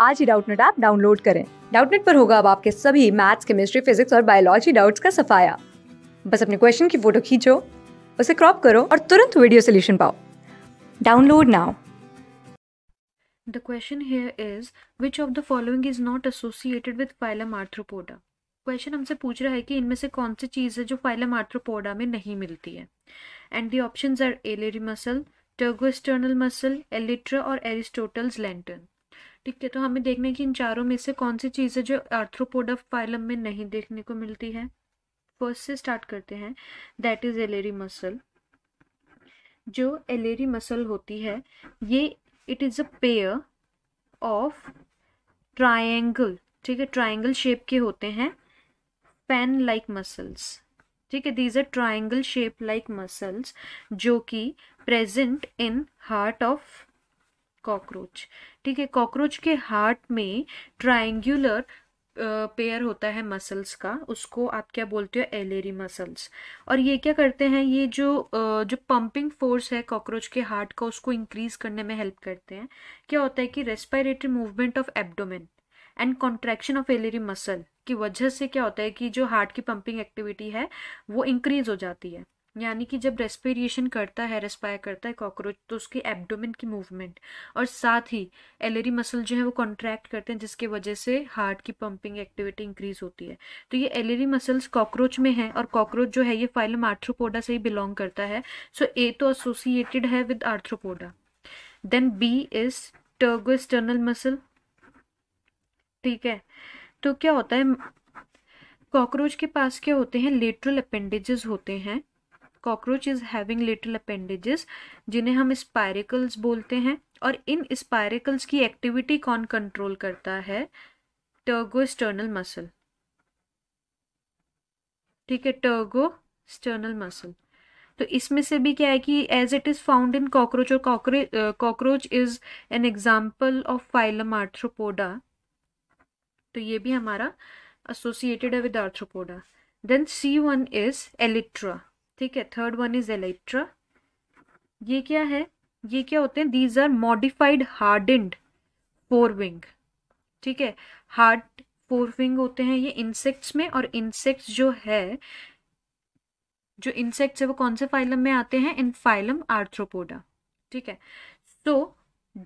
आज ही Doubtnut app download करें डाउटनेट पर होगा अब आपके सभी मैथ्स केमिस्ट्री फिजिक्स और बायोलॉजी डाउट्स का सफाया बस अपने क्वेश्चन की फोटो खींचो उसे क्रॉप करो और तुरंत वीडियो सोल्यूशन पाओ download now The question here is which of the following is not associated with phylum arthropoda? Question हमसे पूछ रहा है कि इनमें से कौन सी चीज़ है जो फाइलम आर्थ्रोपोडा में नहीं मिलती है and the options are alary muscle external muscle elytra और एरिस्टोटल्स लेंटन ठीक है तो हमें देखना है कि इन चारों में से कौन सी चीज़ें जो आर्थ्रोपोड ऑफ फाइलम में नहीं देखने को मिलती है फर्स्ट से स्टार्ट करते हैं दैट इज़ एलेरी मसल जो एलेरी मसल होती है ये it is a pair of triangle ठीक है ट्राइंगल शेप के होते हैं पेन लाइक मसल्स ठीक है these are triangle shape like muscles जो कि present in heart of cockroach ठीक है कॉकरोच के हार्ट में ट्राइंगुलर पेयर होता है मसल्स का उसको आप क्या बोलते हो एलेरी मसल्स और ये क्या करते हैं ये जो जो पंपिंग फोर्स है कॉकरोच के हार्ट का उसको इंक्रीज करने में हेल्प करते हैं क्या होता है कि respiratory movement of abdomen and contraction of alary muscle की वजह से क्या होता है कि जो हार्ट की पंपिंग एक्टिविटी है वो इंक्रीज हो जाती है यानी कि जब रेस्पिरेशन करता है रेस्पायर करता है कॉकरोच तो उसके एब्डोमेन की मूवमेंट और साथ ही एलरी मसल जो है वो कॉन्ट्रैक्ट करते हैं जिसके वजह से हार्ट की पंपिंग एक्टिविटी इंक्रीज होती है तो ये एलरी मसल्स कॉकरोच में है और कॉकरोच जो है ये फाइलम आर्थ्रोपोडा से ही बिलोंग करता है सो ए तो एसोसिएटेड है with arthropoda then B is tergo external muscle ठीक है तो क्या होता है कॉकरोच के पास क्या होते हैं लेटरल अपेंडेजेस होते हैं cockroach is having little appendages जिन्हें हम स्पायरिकल्स बोलते हैं और इन स्पायरिकल्स की एक्टिविटी कौन कंट्रोल करता है टर्गो एक्सटर्नल मसल ठीक है टर्गो एक्सटर्नल मसल तो इसमें से भी क्या है कि as it is found in cockroach और cockroach is an example of phylum arthropoda तो ये भी हमारा एसोसिएटेड है with arthropoda then C one is elytra ठीक है थर्ड वन इज एलेक्ट्रा ये क्या है ये क्या होते हैं these are modified hardened fore wing ठीक है हार्ड फोर विंग होते हैं ये इंसेक्ट्स में और इंसेक्ट्स जो है जो इंसेक्ट्स है वो कौन से फाइलम में आते हैं इन फाइलम आर्थ्रोपोडा ठीक है so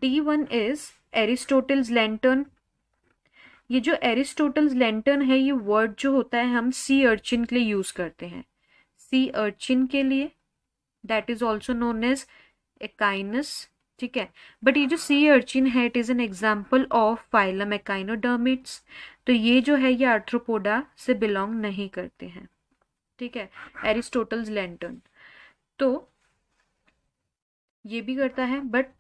D one is Aristotle's lantern ये जो एरिस्टोटल्स लैंटर्न है ये वर्ड जो होता है हम सी अर्चिन के लिए यूज करते हैं सी अर्चिन के लिए that is also known as echinus ठीक है बट ये जो सी अर्चिन है it is an example of phylum echinodermata तो ये जो है ये आर्थ्रोपोडा से बिलोंग नहीं करते हैं ठीक है एरिस्टोटल्स लेंटन तो ये भी करता है but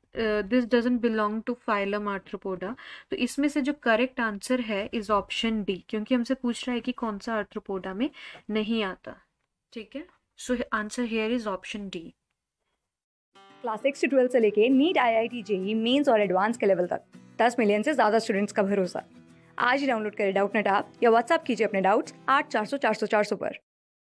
this doesn't belong to phylum arthropoda तो इसमें से जो करेक्ट आंसर है इज ऑप्शन डी क्योंकि हमसे पूछ रहा है कि कौन सा आर्थ्रोपोडा में नहीं आता ठीक है so answer here is option D class six से ट्वेल्थ से लेके NEET I I T JEE mains और एडवांस के लेवल तक दस मिलियन से ज़्यादा स्टूडेंट्स का भरोसा आज ही डाउनलोड करें डाउट नेट आप या व्हाट्सअप कीजिए अपने डाउट्स आठ चार सौ चार सौ चार सौ पर